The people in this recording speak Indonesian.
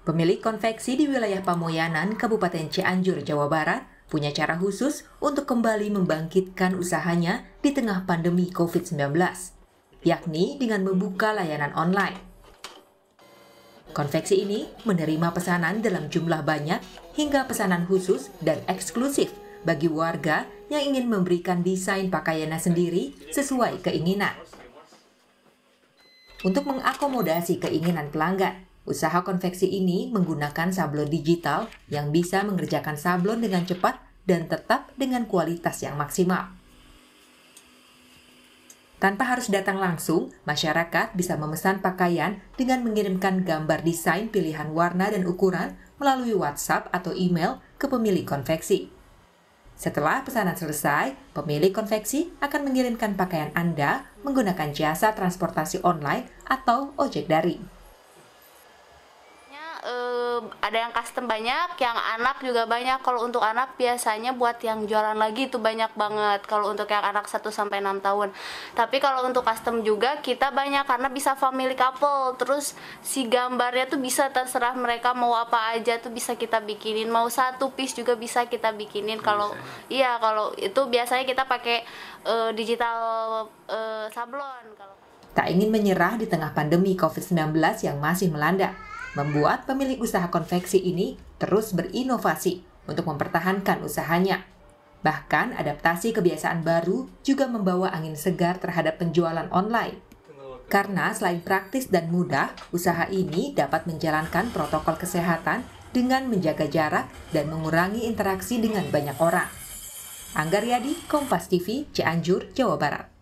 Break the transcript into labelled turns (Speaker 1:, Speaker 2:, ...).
Speaker 1: Pemilik konveksi di wilayah Pamoyanan, Kabupaten Cianjur, Jawa Barat, punya cara khusus untuk kembali membangkitkan usahanya di tengah pandemi COVID-19, yakni dengan membuka layanan online. Konveksi ini menerima pesanan dalam jumlah banyak hingga pesanan khusus dan eksklusif bagi warga yang ingin memberikan desain pakaiannya sendiri sesuai keinginan. Untuk mengakomodasi keinginan pelanggan, Usaha konveksi ini menggunakan sablon digital yang bisa mengerjakan sablon dengan cepat dan tetap dengan kualitas yang maksimal. Tanpa harus datang langsung, masyarakat bisa memesan pakaian dengan mengirimkan gambar desain pilihan warna dan ukuran melalui WhatsApp atau email ke pemilik konveksi. Setelah pesanan selesai, pemilik konveksi akan mengirimkan pakaian Anda menggunakan jasa transportasi online atau ojek daring
Speaker 2: ada yang custom banyak yang anak juga banyak kalau untuk anak biasanya buat yang jualan lagi itu banyak banget kalau untuk yang anak 1 sampai 6 tahun tapi kalau untuk custom juga kita banyak karena bisa family couple terus si gambarnya tuh bisa terserah mereka mau apa aja tuh bisa kita bikinin mau satu piece juga bisa kita bikinin kalau iya kalau itu biasanya kita pakai uh, digital uh, sablon kalau
Speaker 1: tak ingin menyerah di tengah pandemi COVID-19 yang masih melanda membuat pemilik usaha konveksi ini terus berinovasi untuk mempertahankan usahanya. Bahkan adaptasi kebiasaan baru juga membawa angin segar terhadap penjualan online. Karena selain praktis dan mudah, usaha ini dapat menjalankan protokol kesehatan dengan menjaga jarak dan mengurangi interaksi dengan banyak orang. Anggar Yadi, Kompas TV, Cianjur, Jawa Barat.